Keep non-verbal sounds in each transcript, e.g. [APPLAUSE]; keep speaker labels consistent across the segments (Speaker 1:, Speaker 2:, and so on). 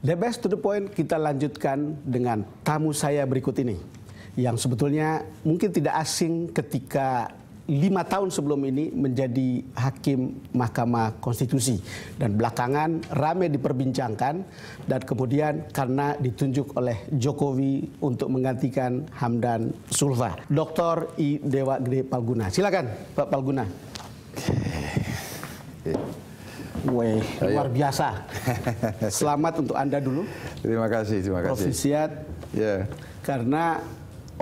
Speaker 1: The best to the point kita lanjutkan dengan tamu saya berikut ini. Yang sebetulnya mungkin tidak asing ketika lima tahun sebelum ini menjadi hakim Mahkamah Konstitusi dan belakangan ramai diperbincangkan dan kemudian karena ditunjuk oleh Jokowi untuk menggantikan Hamdan Sulfa. Dr. I Dewa Gede Palguna. Silakan Pak Palguna. Wah luar biasa. [LAUGHS] Selamat untuk Anda dulu. Terima kasih, terima kasih. Profisiat. Ya. Yeah. Karena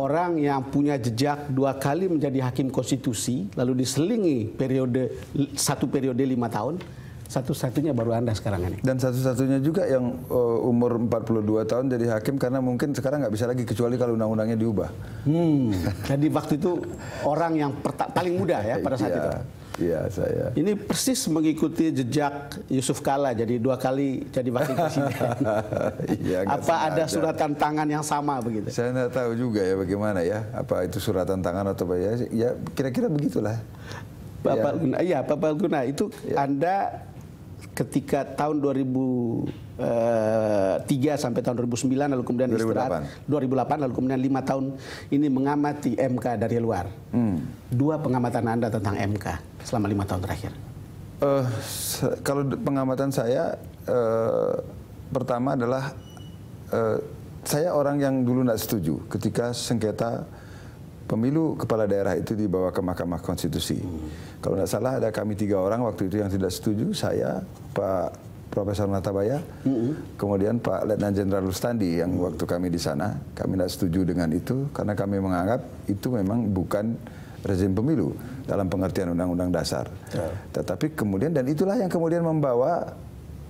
Speaker 1: orang yang punya jejak dua kali menjadi hakim konstitusi, lalu diselingi periode satu periode lima tahun, satu-satunya baru Anda sekarang ini.
Speaker 2: Dan satu-satunya juga yang uh, umur 42 tahun jadi hakim karena mungkin sekarang nggak bisa lagi kecuali kalau undang-undangnya diubah. Hmm. [LAUGHS] jadi waktu itu orang yang paling muda ya pada saat ya. itu. Iya saya.
Speaker 1: Ini persis mengikuti jejak Yusuf Kala jadi dua kali jadi wakil presiden. [LAUGHS] ya, apa ada suratan
Speaker 2: tangan yang sama begitu? Saya tidak tahu juga ya bagaimana ya apa itu suratan tangan atau apa ya ya kira-kira begitulah. Bapak ya. Guna, ya Bapak Guna itu ya. Anda ketika tahun
Speaker 1: 2003 eh, sampai tahun 2009 lalu kemudian 2008. istirahat 2008 lalu kemudian lima tahun ini mengamati MK dari luar. Hmm. Dua pengamatan Anda
Speaker 2: tentang MK selama lima tahun terakhir. Uh, kalau pengamatan saya uh, pertama adalah uh, saya orang yang dulu tidak setuju ketika sengketa pemilu kepala daerah itu dibawa ke Mahkamah Konstitusi. Hmm. Kalau tidak salah ada kami tiga orang waktu itu yang tidak setuju, saya, Pak Profesor Natabaya, -hmm. kemudian Pak Letnan Jenderal Rustandi yang -hmm. waktu kami di sana, kami tidak setuju dengan itu karena kami menganggap itu memang bukan rezim pemilu dalam pengertian undang-undang dasar. Ya. Tetapi kemudian dan itulah yang kemudian membawa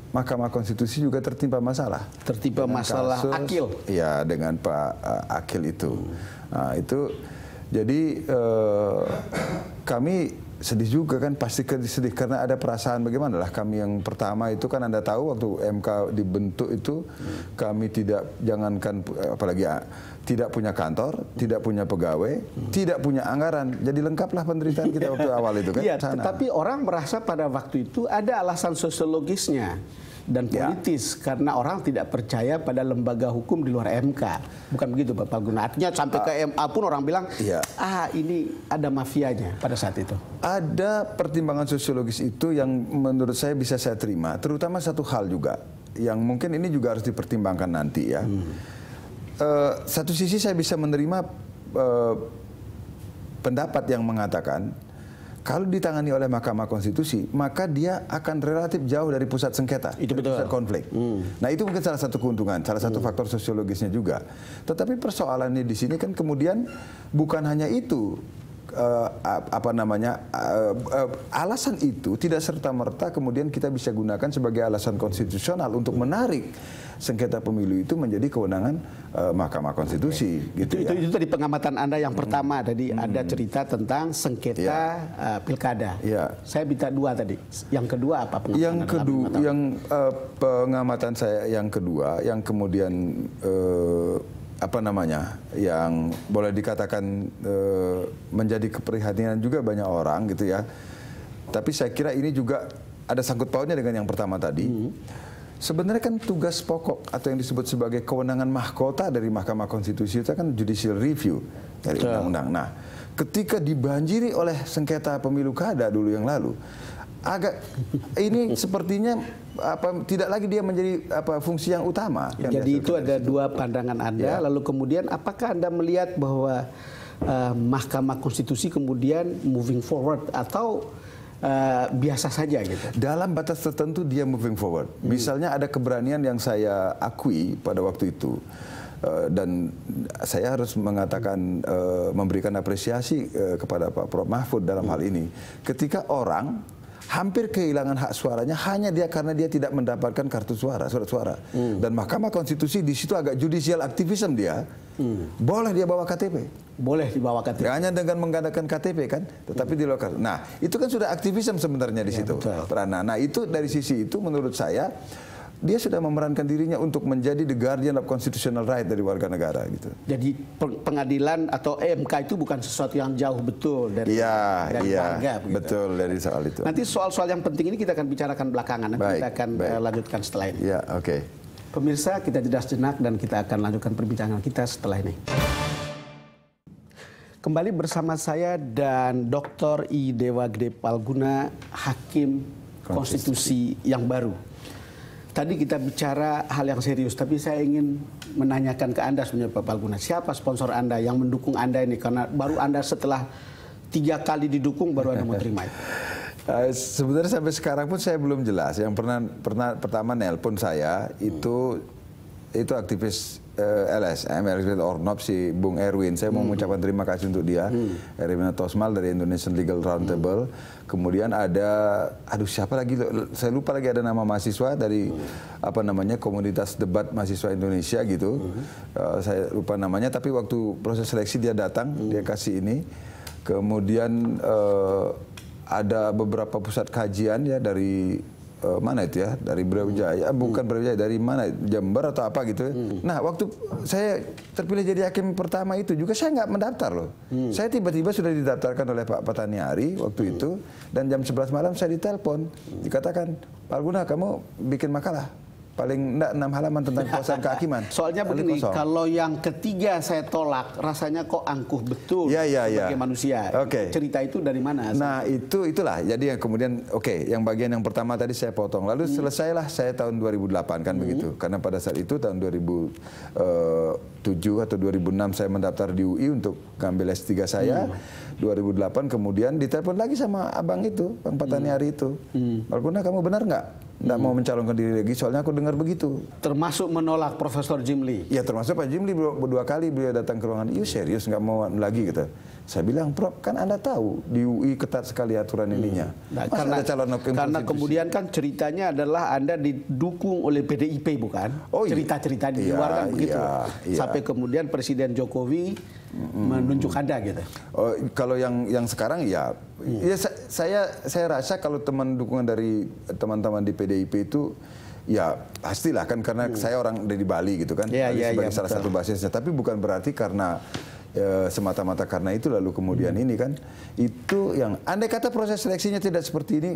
Speaker 2: Mahkamah Konstitusi juga tertimpa masalah. Tertimpa masalah kasus, akil. Iya dengan Pak uh, Akil itu. Hmm. Nah, itu jadi eh, kami sedih juga kan pasti sedih karena ada perasaan bagaimana lah kami yang pertama itu kan anda tahu waktu MK dibentuk itu hmm. kami tidak jangankan eh, apalagi ya, tidak punya kantor, tidak punya pegawai, hmm. tidak punya anggaran. Jadi lengkaplah penderitaan kita waktu awal itu kan. Iya, tetapi orang merasa pada waktu itu ada alasan sosiologisnya
Speaker 1: dan ya. politis ya. karena orang tidak percaya pada lembaga hukum di luar MK. Bukan begitu Bapak
Speaker 2: Guna. Artinya sampai ke
Speaker 1: MA pun orang bilang ya.
Speaker 2: ah ini ada mafianya pada saat itu. Ada pertimbangan sosiologis itu yang menurut saya bisa saya terima, terutama satu hal juga yang mungkin ini juga harus dipertimbangkan nanti ya. Hmm. Uh, satu sisi saya bisa menerima uh, pendapat yang mengatakan kalau ditangani oleh Mahkamah Konstitusi, maka dia akan relatif jauh dari pusat sengketa, itu betul. pusat konflik. Hmm. Nah itu mungkin salah satu keuntungan, salah satu hmm. faktor sosiologisnya juga. Tetapi persoalannya di sini kan kemudian bukan hanya itu, uh, apa namanya uh, uh, alasan itu tidak serta merta kemudian kita bisa gunakan sebagai alasan konstitusional untuk menarik sengketa pemilu itu menjadi kewenangan uh, Mahkamah Konstitusi. Okay. Gitu itu, ya. itu, itu tadi pengamatan anda yang hmm. pertama hmm. tadi hmm. ada cerita tentang sengketa yeah. Ya. uh, pilkada. Yeah.
Speaker 1: Saya minta dua tadi. Yang kedua apa pengamatan? Yang kedua, yang
Speaker 2: uh, pengamatan saya yang kedua, yang kemudian uh, apa namanya yang boleh dikatakan e, menjadi keprihatinan juga banyak orang gitu ya. Tapi saya kira ini juga ada sangkut pautnya dengan yang pertama tadi. Hmm. Sebenarnya kan tugas pokok atau yang disebut sebagai kewenangan mahkota dari Mahkamah Konstitusi itu kan judicial review dari undang-undang. Nah, ketika dibanjiri oleh sengketa pemilu kada dulu yang lalu, agak ini sepertinya apa tidak lagi dia menjadi apa fungsi yang utama. Yang Jadi itu ada
Speaker 1: itu. dua pandangan Anda. Ya.
Speaker 2: Lalu kemudian
Speaker 1: apakah Anda melihat bahwa uh, Mahkamah Konstitusi kemudian moving forward
Speaker 2: atau Uh, biasa saja gitu. Dalam batas tertentu dia moving forward. Hmm. Misalnya ada keberanian yang saya akui pada waktu itu. Uh, dan saya harus mengatakan uh, memberikan apresiasi uh, kepada Pak Prof Mahfud dalam hmm. hal ini. Ketika orang hampir kehilangan hak suaranya hanya dia karena dia tidak mendapatkan kartu suara, surat suara. Hmm. Dan Mahkamah Konstitusi di situ agak judicial activism dia. Hmm. Boleh dia bawa KTP. Boleh dibawa KTP. Hanya dengan menggandakan KTP kan, tetapi hmm. di lokal. Nah, itu kan sudah aktivisme sebenarnya di ya, situ. Betul. Nah, itu dari sisi itu menurut saya dia sudah memerankan dirinya untuk menjadi the guardian of constitutional right dari warga negara gitu.
Speaker 1: Jadi pengadilan atau MK itu bukan sesuatu yang jauh betul dari ya, dari ya, warga.
Speaker 2: Begitu. Betul dari soal itu. Nanti
Speaker 1: soal-soal yang penting ini kita akan bicarakan belakangan. Nanti baik, kita akan baik. Eh, lanjutkan
Speaker 2: setelah ini. Ya, oke. Okay.
Speaker 1: Pemirsa, kita jeda sejenak dan kita akan lanjutkan perbincangan kita setelah ini. Kembali bersama saya dan Dr. I. Dewa Gede Palguna, Hakim Konstitusi, Konstitusi yang baru tadi kita bicara hal yang serius, tapi saya ingin menanyakan ke Anda sebenarnya Pak Palguna, siapa sponsor Anda yang mendukung Anda ini? Karena baru Anda setelah tiga kali didukung baru Anda
Speaker 2: mau terima itu. Uh, [LAUGHS] sebenarnya sampai sekarang pun saya belum jelas. Yang pernah pernah pertama nelpon saya itu itu aktivis uh, eh, LSM, LSM Ornopsi, Bung Erwin. Saya mau hmm. mengucapkan terima kasih untuk dia, hmm. Erwin Tosmal dari Indonesian Legal Roundtable. Hmm. Kemudian ada, aduh siapa lagi? Saya lupa lagi ada nama mahasiswa dari hmm. apa namanya komunitas debat mahasiswa Indonesia gitu. Hmm. Uh, saya lupa namanya, tapi waktu proses seleksi dia datang, hmm. dia kasih ini. Kemudian uh, ada beberapa pusat kajian ya dari uh, mana itu ya dari Brawijaya ah, bukan hmm. Brawijaya dari mana Jember atau apa gitu ya? hmm. nah waktu saya terpilih jadi hakim pertama itu juga saya nggak mendaftar loh hmm. saya tiba-tiba sudah didaftarkan oleh Pak Patani Ari waktu hmm. itu dan jam 11 malam saya ditelepon hmm. dikatakan Pak Guna kamu bikin makalah paling enggak enam halaman tentang [LAUGHS] kekuasaan kehakiman. Soalnya Lali begini, kosong.
Speaker 1: kalau yang ketiga saya tolak, rasanya kok angkuh betul ya, ya, ya. sebagai
Speaker 2: manusia. Oke. Okay. Cerita itu dari mana? Nah itu itulah. Jadi yang kemudian oke, okay, yang bagian yang pertama tadi saya potong. Lalu hmm. selesailah saya tahun 2008 kan hmm. begitu. Karena pada saat itu tahun 2007 eh, atau 2006 saya mendaftar di UI untuk ngambil S3 saya. Hmm. 2008 kemudian ditelepon lagi sama abang itu, Bang Patani hmm. hari itu. Hmm. Alkuna kamu benar nggak? Tidak mau mencalonkan diri lagi, soalnya aku dengar begitu. Termasuk menolak Profesor Jimli? Ya termasuk Pak Jimli dua kali beliau datang ke ruangan, you iya, serius nggak mau lagi gitu. Saya bilang, Prof, kan Anda tahu di UI ketat sekali aturan hmm. ininya. Hmm.
Speaker 1: Nah, karena ada calon hakim karena kemudian kan ceritanya adalah Anda didukung oleh PDIP bukan? Oh, iya. Cerita-cerita di luar kan iya, begitu. Iya. Sampai kemudian Presiden
Speaker 2: Jokowi hmm. menunjuk Anda gitu. Oh, kalau yang yang sekarang ya hmm. ya saya saya rasa kalau teman dukungan dari teman-teman di PDIP itu ya pastilah kan karena hmm. saya orang dari Bali gitu kan. Ya, Bali ya, sebagai ya, salah betul. satu basisnya, tapi bukan berarti karena ya, semata-mata karena itu lalu kemudian hmm. ini kan itu yang anda kata proses seleksinya tidak seperti ini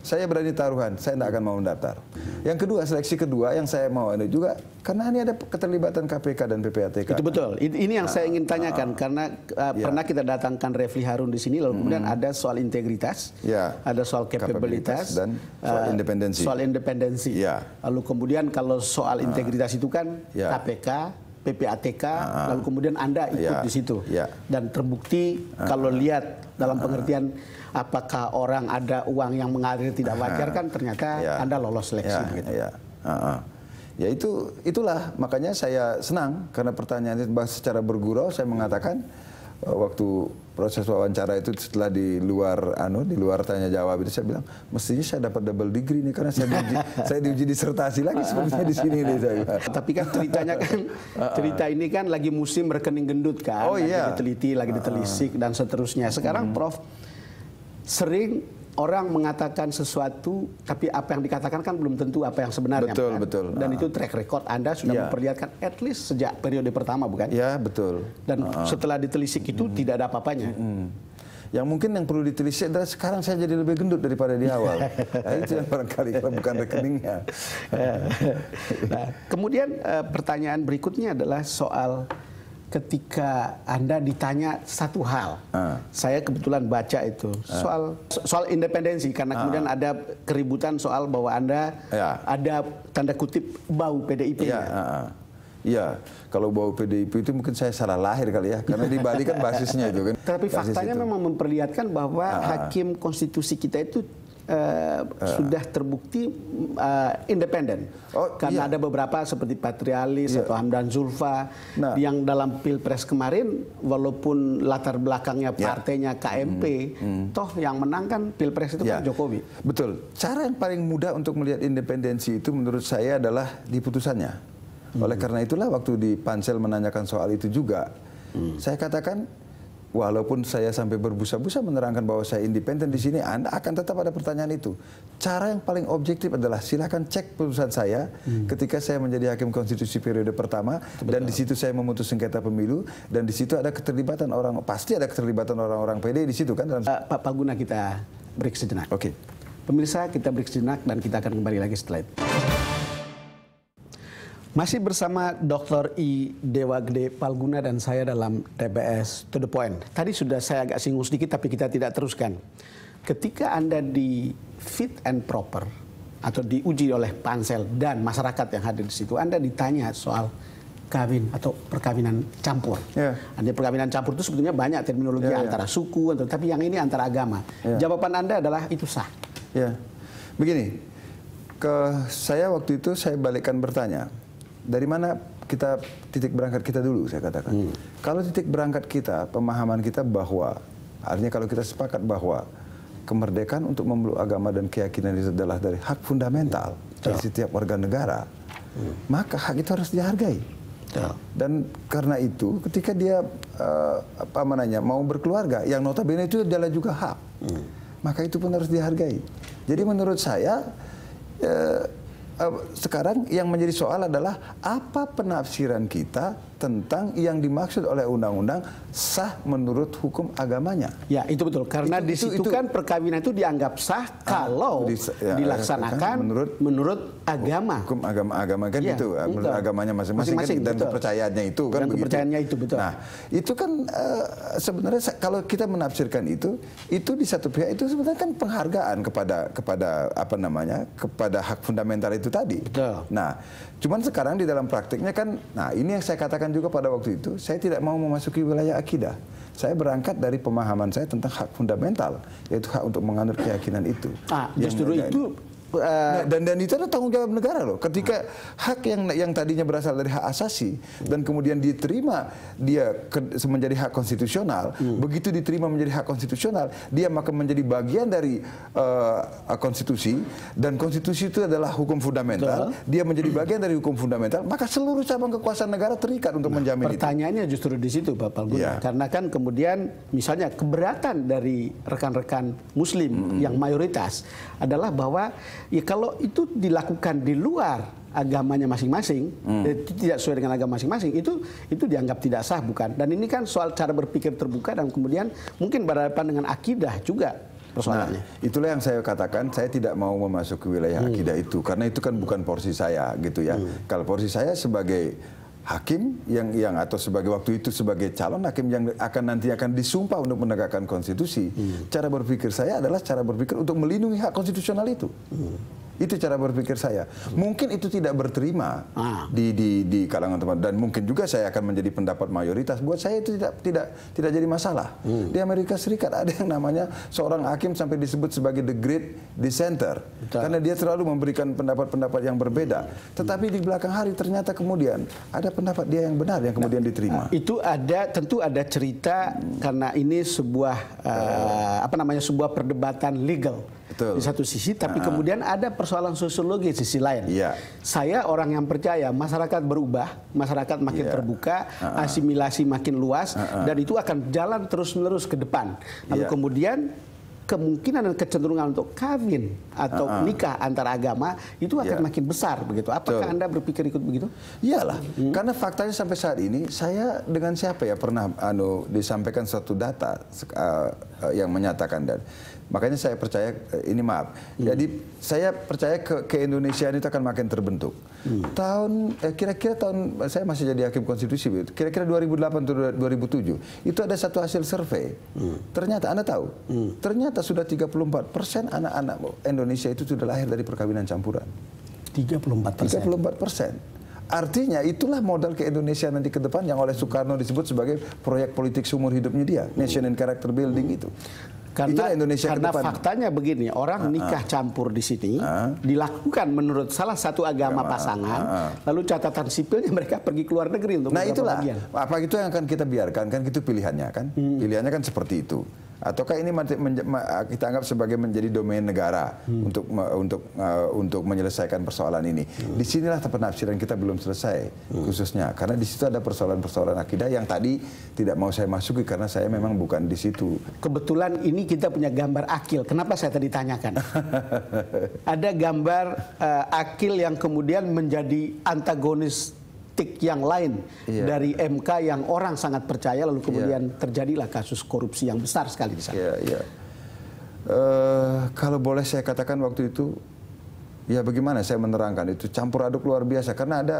Speaker 2: saya berani taruhan, saya tidak akan mau mendaftar. Yang kedua, seleksi kedua yang saya mau ini juga, karena ini ada keterlibatan KPK dan PPATK. Itu betul. Ini yang nah, saya ingin ah, tanyakan,
Speaker 1: nah, karena uh, ya. pernah kita datangkan Refli Harun di sini, lalu kemudian hmm. ada soal integritas, ya. ada soal kapabilitas, dan soal uh, independensi. Soal independensi. Ya. Lalu kemudian kalau soal ah. integritas itu kan ya. KPK, PPATK uh, ah. lalu kemudian Anda ikut yeah, di situ yeah. dan terbukti uh, kalau lihat dalam ah. pengertian apakah orang ada uang yang mengalir tidak wajar uh, kan ternyata yeah, Anda lolos seleksi yeah, ya, gitu.
Speaker 2: Yeah, ya. uh, uh. Ya itu itulah makanya saya senang karena pertanyaannya secara bergurau saya mengatakan hmm Eh, waktu proses wawancara itu setelah di luar anu di luar tanya jawab itu saya bilang mestinya saya dapat double degree nih karena saya diuji, [LAUGHS] saya diuji disertasi lagi sebenarnya di sini nih saya. Tapi kan ceritanya kan [LAUGHS] cerita
Speaker 1: ini kan lagi musim rekening gendut kan, oh, iya. lagi iya. diteliti, lagi ditelisik dan seterusnya. Sekarang hmm. Prof sering orang mengatakan sesuatu tapi apa yang dikatakan kan belum tentu apa yang sebenarnya betul kan? betul dan uh. itu track record anda sudah yeah. memperlihatkan at least sejak periode pertama bukan ya yeah, betul
Speaker 2: dan uh. setelah ditelisik itu mm. tidak ada apa-apanya mm. Yang mungkin yang perlu ditelisik adalah sekarang saya jadi lebih gendut daripada di awal. [LAUGHS] nah, itu yang barangkali bukan rekeningnya.
Speaker 1: [LAUGHS] nah, kemudian uh, pertanyaan berikutnya adalah soal ketika Anda ditanya satu hal, uh. saya kebetulan baca itu ah. soal soal independensi karena uh. kemudian ada keributan soal bahwa Anda yeah. ada tanda kutip bau PDIP. Yeah.
Speaker 2: Ya, uh. Iya, kalau bau PDIP itu mungkin saya salah lahir kali ya, karena di Bali kan basisnya itu kan. [LAUGHS] Tapi faktanya itu.
Speaker 1: memang memperlihatkan bahwa hakim konstitusi kita itu Uh, uh. sudah terbukti uh, independen oh, karena iya. ada beberapa seperti Patrialis iya. atau Hamdan Zulfa nah. yang dalam pilpres kemarin walaupun latar belakangnya ya. partainya yeah. KMP hmm. Hmm. toh yang
Speaker 2: menang kan pilpres itu yeah. Pak Jokowi betul cara yang paling mudah untuk melihat independensi itu menurut saya adalah di putusannya hmm. oleh karena itulah waktu di pansel menanyakan soal itu juga hmm. saya katakan walaupun saya sampai berbusa-busa menerangkan bahwa saya independen di sini, Anda akan tetap ada pertanyaan itu. Cara yang paling objektif adalah silahkan cek perusahaan saya hmm. ketika saya menjadi hakim konstitusi periode pertama Betul. dan di situ saya memutus sengketa pemilu dan di situ ada keterlibatan orang pasti ada keterlibatan orang-orang PD di situ kan dalam uh, Pak Palguna kita break sejenak. Oke. Okay. Pemirsa kita break sejenak dan kita akan kembali lagi setelah itu.
Speaker 1: Masih bersama Dr. I. Dewa Gede Palguna dan saya dalam TBS To The Point. Tadi sudah saya agak singgung sedikit tapi kita tidak teruskan. Ketika Anda di fit and proper atau diuji oleh pansel dan masyarakat yang hadir di situ, Anda ditanya soal kawin atau perkawinan campur. Yeah. Anda perkawinan campur itu sebetulnya banyak terminologi yeah, ya. antara suku, antara, tapi yang ini antara agama. Yeah. Jawaban Anda adalah itu sah.
Speaker 2: Ya, yeah. begini, ke saya waktu itu saya balikkan bertanya dari mana kita titik berangkat kita dulu saya katakan. Hmm. Kalau titik berangkat kita, pemahaman kita bahwa artinya kalau kita sepakat bahwa kemerdekaan untuk memeluk agama dan keyakinan itu adalah dari hak fundamental hmm. dari ya. setiap warga negara, hmm. maka hak itu harus dihargai. Ya. Dan karena itu ketika dia uh, apa namanya mau berkeluarga, yang notabene itu adalah juga hak, hmm. maka itu pun harus dihargai. Jadi menurut saya. Uh, Eh, sekarang yang menjadi soal adalah apa penafsiran kita tentang yang dimaksud oleh undang-undang sah menurut hukum agamanya. Ya, itu betul. Karena itu, di situ itu, kan
Speaker 1: perkawinan itu dianggap sah ah, kalau
Speaker 2: di, ya, dilaksanakan menurut menurut agama. Hukum agama-agama kan ya, itu ah, betul. agamanya masing-masing kan, dan betul. kepercayaannya itu kan dan kepercayaannya itu betul. Nah, itu kan uh, sebenarnya kalau kita menafsirkan itu, itu di satu pihak itu sebenarnya kan penghargaan kepada kepada apa namanya? kepada hak fundamental itu tadi. Betul. Nah, cuman sekarang di dalam praktiknya kan nah ini yang saya katakan juga pada waktu itu, saya tidak mau memasuki wilayah akidah. Saya berangkat dari pemahaman saya tentang hak fundamental, yaitu hak untuk menganut keyakinan itu. Ah, justru itu Uh, nah, dan dan itu adalah tanggung jawab negara loh. Ketika hak yang yang tadinya berasal dari hak asasi dan kemudian diterima dia ke, menjadi hak konstitusional, uh. begitu diterima menjadi hak konstitusional, dia maka menjadi bagian dari uh, konstitusi dan konstitusi itu adalah hukum fundamental. Uh, Dia menjadi bagian dari hukum fundamental, maka seluruh cabang kekuasaan negara terikat untuk nah, menjamin pertanyaannya justru
Speaker 1: di situ Bapak Guna. yeah. Karena kan kemudian misalnya keberatan dari rekan-rekan muslim mm yang mayoritas adalah bahwa Ya kalau itu dilakukan di luar agamanya masing-masing hmm. eh, tidak sesuai dengan agama masing-masing itu itu dianggap tidak sah bukan dan ini kan soal cara berpikir terbuka dan kemudian mungkin berhadapan dengan akidah juga
Speaker 2: nah, itulah yang saya katakan saya tidak mau memasuki wilayah hmm. akidah itu karena itu kan bukan porsi saya gitu ya hmm. kalau porsi saya sebagai hakim yang yang atau sebagai waktu itu sebagai calon hakim yang akan nanti akan disumpah untuk menegakkan konstitusi. Hmm. Cara berpikir saya adalah cara berpikir untuk melindungi hak konstitusional itu. Hmm. Itu cara berpikir saya. Mungkin itu tidak berterima ah. di, di di kalangan teman dan mungkin juga saya akan menjadi pendapat mayoritas. Buat saya itu tidak tidak tidak jadi masalah. Hmm. Di Amerika Serikat ada yang namanya seorang hakim sampai disebut sebagai the great dissenter Betul. karena dia selalu memberikan pendapat-pendapat yang berbeda. Hmm. Tetapi di belakang hari ternyata kemudian ada pendapat dia yang benar yang kemudian nah, diterima. Itu
Speaker 1: ada tentu ada cerita hmm. karena ini sebuah uh, apa namanya sebuah perdebatan legal Betul. di satu sisi, tapi uh kemudian ada persoalan sosiologi di sisi lain. Yeah. Saya orang yang percaya masyarakat berubah, masyarakat makin yeah. terbuka, uh asimilasi makin luas, uh dan itu akan jalan terus-menerus ke depan. Lalu yeah. kemudian kemungkinan dan kecenderungan untuk kawin atau uh -uh. nikah antar agama itu akan yeah. makin besar begitu.
Speaker 2: Apakah so. Anda berpikir ikut begitu? Iyalah, hmm. karena faktanya sampai saat ini saya dengan siapa ya pernah anu disampaikan satu data uh, Eh, yang menyatakan dan makanya saya percaya eh, ini maaf. Hmm. Jadi saya percaya ke Indonesia ini akan makin terbentuk. Hmm. Tahun eh, kira-kira eh, tahun saya masih jadi hakim konstitusi kira-kira 2008 atau 2007 itu ada satu hasil survei. Hmm. Ternyata Anda tahu, hmm. ternyata sudah 34 persen anak-anak Indonesia itu sudah lahir dari perkawinan campuran. 34 persen. 34 persen. Artinya itulah modal ke Indonesia nanti ke depan yang oleh Soekarno disebut sebagai proyek politik seumur hidupnya dia, nation and character building itu. Karena, Indonesia karena faktanya
Speaker 1: begini, orang ah, ah. nikah
Speaker 2: campur di sini ah.
Speaker 1: dilakukan menurut salah satu agama, pasangan, lalu catatan sipilnya mereka pergi ke luar negeri untuk Nah itulah, bagian.
Speaker 2: apa itu yang akan kita biarkan kan itu pilihannya kan, hmm. pilihannya kan seperti itu ataukah ini ah, kita anggap sebagai menjadi domain negara hmm. untuk untuk uh, untuk menyelesaikan persoalan ini. Hmm. Di sinilah penafsiran kita belum selesai hmm. khususnya karena di situ ada persoalan-persoalan akidah yang tadi tidak mau saya masuki karena saya memang bukan di situ. Kebetulan ini kita punya gambar akil.
Speaker 1: Kenapa saya tadi tanyakan?
Speaker 2: [LAUGHS]
Speaker 1: ada gambar uh, akil yang kemudian menjadi antagonis politik yang lain yeah. dari MK yang orang sangat
Speaker 2: percaya lalu iya. kemudian yeah. terjadilah kasus korupsi yang besar sekali di sana. Yeah, yeah. Uh, kalau boleh saya katakan waktu itu ya bagaimana saya menerangkan itu campur aduk luar biasa karena ada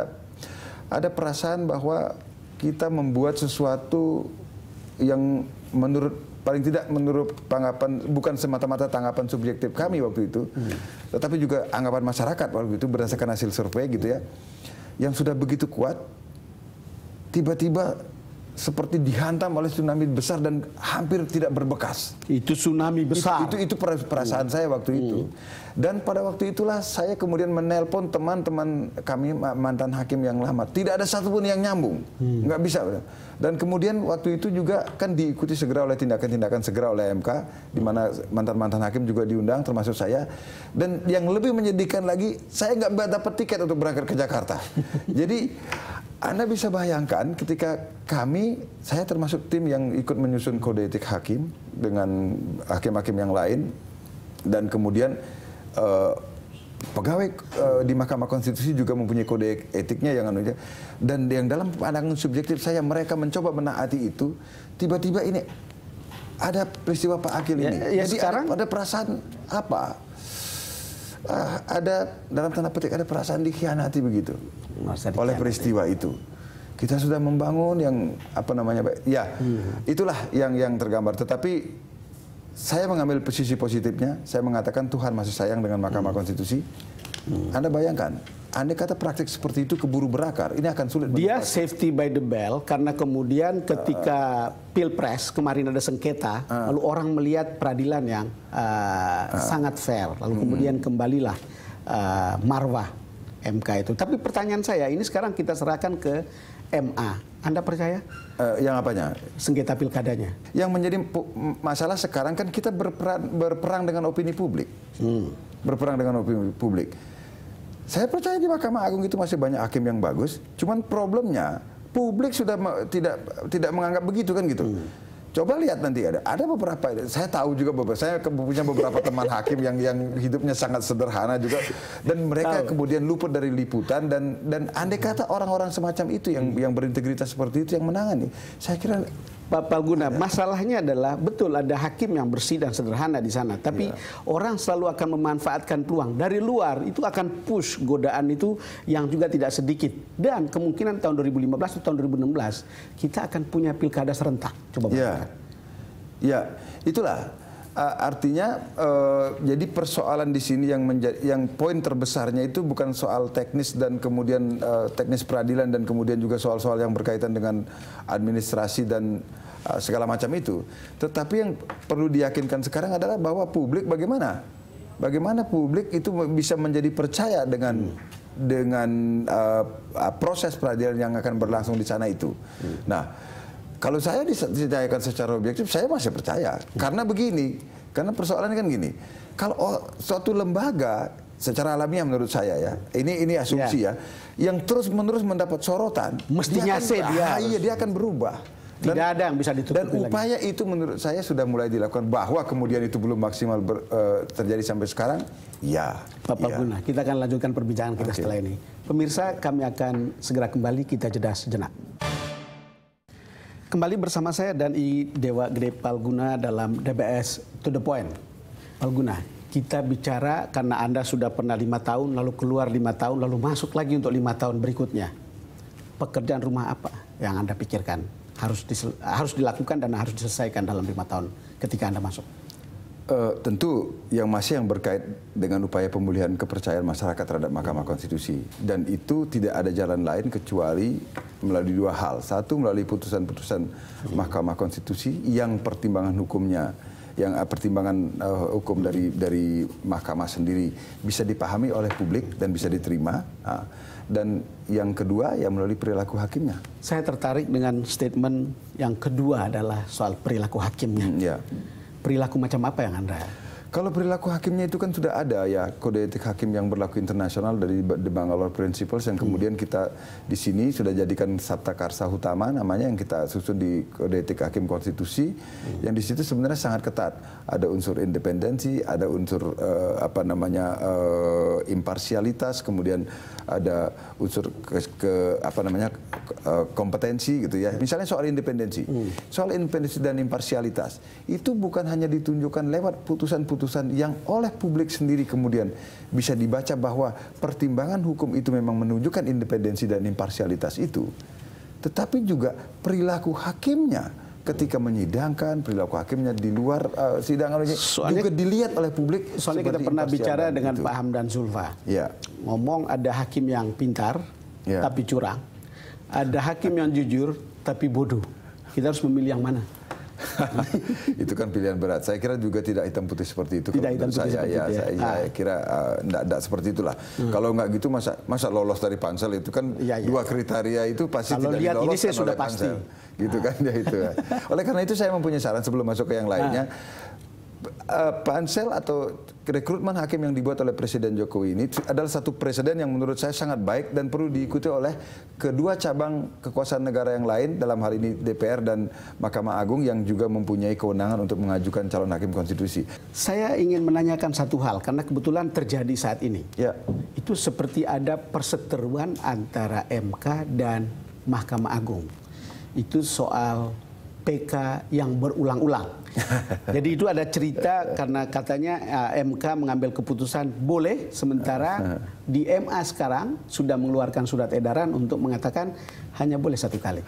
Speaker 2: ada perasaan bahwa kita membuat sesuatu yang menurut paling tidak menurut tanggapan bukan semata-mata tanggapan subjektif kami waktu itu, hmm. tetapi juga anggapan masyarakat waktu itu berdasarkan hasil survei gitu ya yang sudah begitu kuat tiba-tiba seperti dihantam oleh tsunami besar dan hampir tidak berbekas. Itu tsunami besar. Itu itu, itu perasaan hmm. saya waktu itu. Iya. Dan pada waktu itulah saya kemudian menelpon teman-teman kami mantan hakim yang lama. Tidak ada satupun yang nyambung, hmm. nggak bisa. Dan kemudian waktu itu juga kan diikuti segera oleh tindakan-tindakan segera oleh MK, di mana mantan-mantan hakim juga diundang, termasuk saya. Dan yang lebih menyedihkan lagi, saya nggak dapat tiket untuk berangkat ke Jakarta. [LAUGHS] Jadi anda bisa bayangkan ketika kami, saya termasuk tim yang ikut menyusun kode etik hakim dengan hakim-hakim yang lain, dan kemudian uh, pegawai uh, di Mahkamah Konstitusi juga mempunyai kode etiknya yang anunya, dan yang dalam pandangan subjektif saya mereka mencoba menaati itu, tiba-tiba ini ada peristiwa Pak Akil ya, ini, ya, ya jadi sekarang ada, ada perasaan apa? uh, ada dalam tanda petik ada perasaan dikhianati begitu Masa oleh peristiwa itu. Kita sudah membangun yang apa namanya ya iya. itulah yang yang tergambar. Tetapi saya mengambil posisi positifnya, saya mengatakan Tuhan masih sayang dengan Mahkamah hmm. Konstitusi. Hmm. Anda bayangkan anda kata praktik seperti itu keburu berakar, ini akan sulit. Dia safety by the bell karena kemudian
Speaker 1: ketika uh, pilpres kemarin ada sengketa, uh, lalu orang melihat peradilan yang uh, uh, sangat fair, lalu hmm. kemudian kembalilah uh, marwah MK itu. Tapi pertanyaan saya ini sekarang kita serahkan ke MA. Anda percaya? Uh, yang
Speaker 2: apanya? Sengketa pilkadanya. Yang menjadi masalah sekarang kan kita berperang, berperang dengan opini publik. Hmm. Berperang dengan opini publik saya percaya di Mahkamah Agung itu masih banyak hakim yang bagus. Cuman problemnya publik sudah tidak tidak menganggap begitu kan gitu. Hmm. Coba lihat nanti ada ada beberapa saya tahu juga beberapa saya punya beberapa [LAUGHS] teman hakim yang yang hidupnya sangat sederhana juga dan mereka tahu. kemudian luput dari liputan dan dan andai kata orang-orang semacam itu yang hmm. yang berintegritas seperti itu yang menangani saya
Speaker 1: kira Pak Palguna, ya. masalahnya adalah betul ada hakim yang bersih dan sederhana di sana, tapi ya. orang selalu akan memanfaatkan peluang dari luar itu akan push godaan itu yang juga tidak sedikit dan kemungkinan tahun 2015 atau tahun 2016 kita akan punya pilkada serentak. Coba ya. bayangkan.
Speaker 2: Ya. ya, itulah uh, artinya uh, jadi persoalan di sini yang menjadi yang poin terbesarnya itu bukan soal teknis dan kemudian uh, teknis peradilan dan kemudian juga soal-soal yang berkaitan dengan administrasi dan uh, segala macam itu. Tetapi yang perlu diyakinkan sekarang adalah bahwa publik bagaimana bagaimana publik itu bisa menjadi percaya dengan dengan uh, proses peradilan yang akan berlangsung di sana itu. Nah, kalau saya ditanyakan secara objektif, saya masih percaya. Karena begini, karena persoalan kan gini. Kalau oh, suatu lembaga secara alamiah menurut saya ya, ini ini asumsi ya, ya yang terus-menerus mendapat sorotan, mestinya dia, dia, iya, dia akan berubah. Dan, Tidak ada yang bisa ditutupi Dan upaya lagi. itu menurut saya sudah mulai dilakukan bahwa kemudian itu belum maksimal ber, uh, terjadi sampai sekarang. Ya. Bapak ya. Guna, kita akan lanjutkan perbincangan kita okay. setelah ini.
Speaker 1: Pemirsa, kami akan segera kembali kita jeda sejenak. Kembali bersama saya dan I Dewa Gede Palguna dalam DBS To The Point. Palguna, kita bicara karena Anda sudah pernah lima tahun, lalu keluar lima tahun, lalu masuk lagi untuk lima tahun berikutnya. Pekerjaan rumah apa yang Anda pikirkan harus
Speaker 2: harus dilakukan dan harus diselesaikan dalam lima tahun ketika Anda masuk? Uh, tentu yang masih yang berkait dengan upaya pemulihan kepercayaan masyarakat terhadap Mahkamah Konstitusi dan itu tidak ada jalan lain kecuali melalui dua hal satu melalui putusan-putusan Mahkamah Konstitusi yang pertimbangan hukumnya yang eh, pertimbangan uh, hukum dari dari Mahkamah sendiri bisa dipahami oleh publik dan bisa diterima uh, dan yang kedua yang melalui perilaku hakimnya.
Speaker 1: Saya tertarik dengan statement yang kedua adalah soal perilaku hakimnya. Hmm, ya perilaku macam apa yang Anda
Speaker 2: kalau perilaku hakimnya itu kan sudah ada ya kode etik hakim yang berlaku internasional dari The Bangalore Principles yang iya. kemudian kita di sini sudah jadikan sabta karsa utama namanya yang kita susun di kode etik hakim konstitusi hmm. yang di situ sebenarnya sangat ketat ada unsur independensi ada unsur uh, apa namanya uh, imparsialitas kemudian ada unsur ke, ke apa namanya uh, kompetensi gitu ya misalnya soal independensi hmm. soal independensi dan imparsialitas itu bukan hanya ditunjukkan lewat putusan-putusan keputusan yang oleh publik sendiri kemudian bisa dibaca bahwa pertimbangan hukum itu memang menunjukkan independensi dan imparsialitas itu, tetapi juga perilaku hakimnya ketika menyidangkan perilaku hakimnya di luar uh, sidang soalnya, juga dilihat oleh publik. Soalnya kita pernah bicara dengan itu. Pak Hamdan Zulfa, ya. ngomong ada hakim yang pintar ya.
Speaker 1: tapi curang, ada hakim yang jujur tapi bodoh. Kita harus memilih yang mana?
Speaker 2: [LAUGHS] itu kan pilihan berat. Saya kira juga tidak hitam putih seperti itu. Tidak hitam putih saya, ya, itu ya. ya. Saya, ya, ah. kira tidak ah, uh, seperti itulah. Hmm. Kalau nggak gitu masa masa lolos dari pansel itu kan ya, ya. dua kriteria itu pasti Kalau tidak lihat ini saya kan sudah pasti. Pansel. Gitu ah. kan ya itu. Ya. [LAUGHS] Oleh karena itu saya mempunyai saran sebelum masuk ke yang lainnya. Ah Eh, pansel atau rekrutmen hakim yang dibuat oleh Presiden Jokowi ini adalah satu presiden yang menurut saya sangat baik dan perlu diikuti oleh kedua cabang kekuasaan negara yang lain dalam hal ini DPR dan Mahkamah Agung yang juga mempunyai kewenangan untuk mengajukan calon hakim konstitusi. Saya ingin menanyakan satu hal karena kebetulan terjadi saat ini. Ya. Itu seperti ada perseteruan
Speaker 1: antara MK dan Mahkamah Agung. Itu soal PK yang berulang-ulang. [LAUGHS] Jadi itu ada cerita karena katanya uh, eh, MK mengambil keputusan boleh sementara [LAUGHS] di MA sekarang sudah mengeluarkan surat edaran untuk mengatakan hanya boleh satu kali.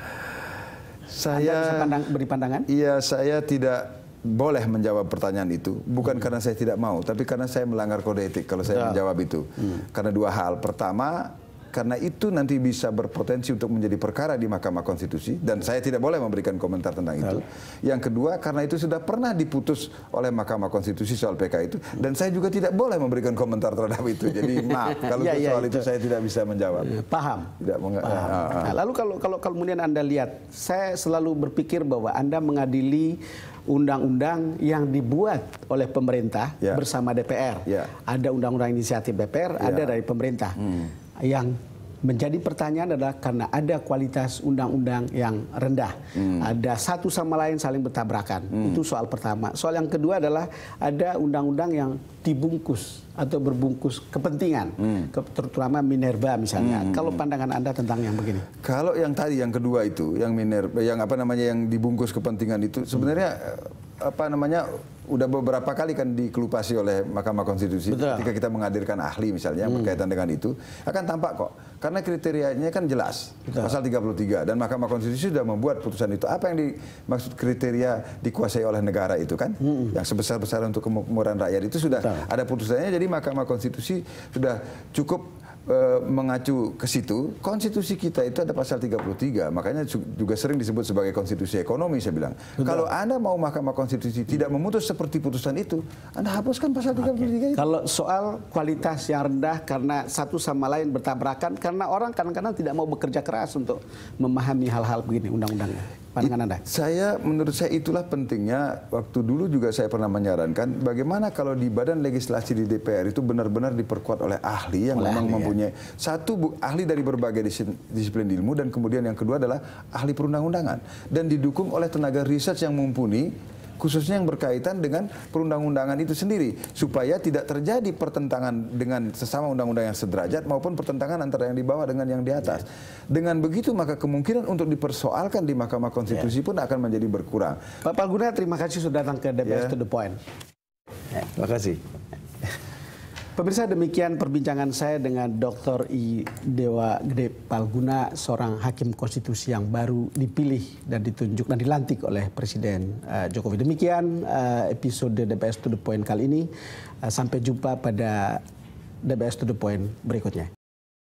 Speaker 2: Saya pandang, beri pandangan? Iya, saya tidak boleh menjawab pertanyaan itu bukan hmm. karena saya tidak mau tapi karena saya melanggar kode etik kalau saya ya. menjawab itu hmm. karena dua hal pertama karena itu nanti bisa berpotensi untuk menjadi perkara di Mahkamah Konstitusi dan saya tidak boleh memberikan komentar tentang itu. Yang kedua, karena itu sudah pernah diputus oleh Mahkamah Konstitusi soal PK itu dan saya juga tidak boleh memberikan komentar terhadap itu. Jadi [LAUGHS] maaf kalau ya, soal ya, itu. itu saya tidak bisa menjawab. Iya, paham. Tidak Paham. Ah, ah, ah. Nah, lalu kalau kalau kemudian Anda lihat, saya selalu berpikir
Speaker 1: bahwa Anda mengadili undang-undang yang dibuat oleh pemerintah yeah. bersama DPR. Yeah. Ada undang-undang inisiatif DPR, yeah. ada dari pemerintah. Hmm yang menjadi pertanyaan adalah karena ada kualitas undang-undang yang rendah. Hmm. Ada satu sama lain saling bertabrakan. Hmm. Itu soal pertama. Soal yang kedua adalah ada undang-undang yang dibungkus atau berbungkus kepentingan, hmm. terutama Minerba misalnya. Hmm. Kalau
Speaker 2: pandangan Anda tentang yang begini? Kalau yang tadi yang kedua itu, yang Minerba yang apa namanya yang dibungkus kepentingan itu sebenarnya hmm apa namanya udah beberapa kali kan dikelupasi oleh Mahkamah Konstitusi Betul. ketika kita menghadirkan ahli misalnya hmm. berkaitan dengan itu akan tampak kok karena kriterianya kan jelas Betul. pasal 33 dan Mahkamah Konstitusi sudah membuat putusan itu apa yang dimaksud kriteria dikuasai oleh negara itu kan hmm. yang sebesar-besar untuk kemakmuran rakyat itu sudah Betul. ada putusannya jadi Mahkamah Konstitusi sudah cukup Eh, mengacu ke situ, konstitusi kita itu ada pasal 33, makanya juga sering disebut sebagai konstitusi ekonomi saya bilang. Betul. Kalau Anda mau Mahkamah Konstitusi tidak iya. memutus seperti putusan itu, Anda hapuskan pasal 33 okay. itu. Kalau soal kualitas
Speaker 1: yang rendah karena satu
Speaker 2: sama lain bertabrakan karena orang kadang-kadang tidak mau bekerja keras untuk memahami hal-hal begini undang-undangnya pandangan Anda? Saya menurut saya itulah pentingnya waktu dulu juga saya pernah menyarankan bagaimana kalau di badan legislasi di DPR itu benar-benar diperkuat oleh ahli yang oleh memang ahli, ya. mempunyai ya? satu bu, ahli dari berbagai disiplin, disiplin ilmu dan kemudian yang kedua adalah ahli perundang-undangan dan didukung oleh tenaga riset yang mumpuni khususnya yang berkaitan dengan perundang-undangan itu sendiri supaya tidak terjadi pertentangan dengan sesama undang-undang yang sederajat maupun pertentangan antara yang di bawah dengan yang di atas. Dengan begitu maka kemungkinan untuk dipersoalkan di Mahkamah Konstitusi ya. pun akan menjadi berkurang. Pak Palguna terima kasih sudah datang ke DPS yeah. to the point. Yeah. Terima kasih.
Speaker 1: Pemirsa demikian perbincangan saya dengan Dr. I Dewa Gede Palguna, seorang hakim konstitusi yang baru dipilih dan ditunjuk dan dilantik oleh Presiden eh, Jokowi. Demikian eh, episode DBS to the point kali ini. Eh, sampai jumpa pada DBS to the point berikutnya.